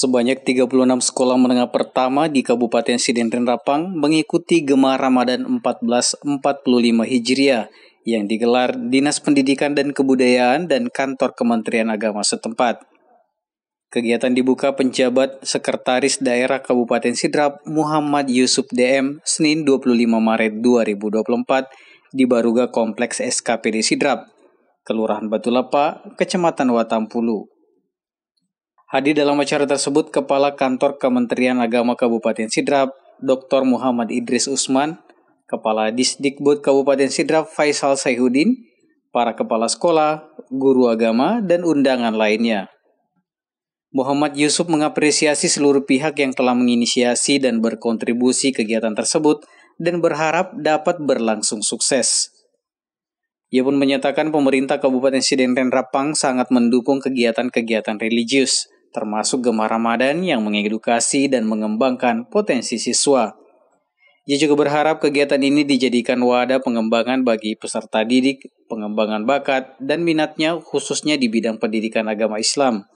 Sebanyak 36 sekolah menengah pertama di Kabupaten Sidenren Rapang mengikuti Gema Ramadan 1445 Hijriah yang digelar Dinas Pendidikan dan Kebudayaan dan Kantor Kementerian Agama setempat. Kegiatan dibuka penjabat Sekretaris Daerah Kabupaten Sidrap Muhammad Yusuf DM Senin 25 Maret 2024 di Baruga Kompleks SKPD Sidrap, Kelurahan Batu Lapa, Kecamatan Watampulu. Hadir dalam acara tersebut Kepala Kantor Kementerian Agama Kabupaten Sidrap, Dr. Muhammad Idris Usman, Kepala Disdikbud Kabupaten Sidrap Faisal Syahudin, para kepala sekolah, guru agama, dan undangan lainnya. Muhammad Yusuf mengapresiasi seluruh pihak yang telah menginisiasi dan berkontribusi kegiatan tersebut dan berharap dapat berlangsung sukses. Ia pun menyatakan pemerintah Kabupaten Sidenten Rapang sangat mendukung kegiatan-kegiatan religius, termasuk Gema Ramadan yang mengedukasi dan mengembangkan potensi siswa. Ia juga berharap kegiatan ini dijadikan wadah pengembangan bagi peserta didik, pengembangan bakat, dan minatnya khususnya di bidang pendidikan agama Islam.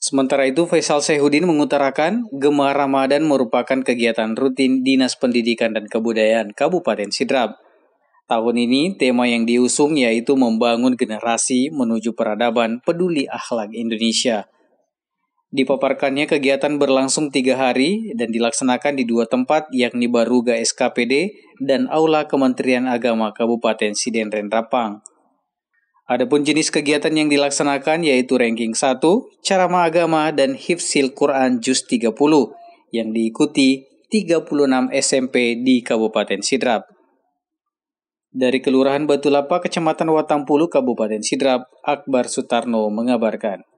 Sementara itu, Faisal Sehudin mengutarakan Gema Ramadan merupakan kegiatan rutin Dinas Pendidikan dan Kebudayaan Kabupaten Sidrap. Tahun ini, tema yang diusung yaitu membangun generasi menuju peradaban peduli akhlak Indonesia. Dipaparkannya kegiatan berlangsung tiga hari dan dilaksanakan di dua tempat yakni Baruga SKPD dan Aula Kementerian Agama Kabupaten Sidenren Rapang. Adapun jenis kegiatan yang dilaksanakan yaitu ranking 1, Carama Agama, dan Hifsil Quran Juz 30 yang diikuti 36 SMP di Kabupaten Sidrap. Dari Kelurahan Batulapa, Kecamatan Watampulu, Kabupaten Sidrap, Akbar Sutarno mengabarkan.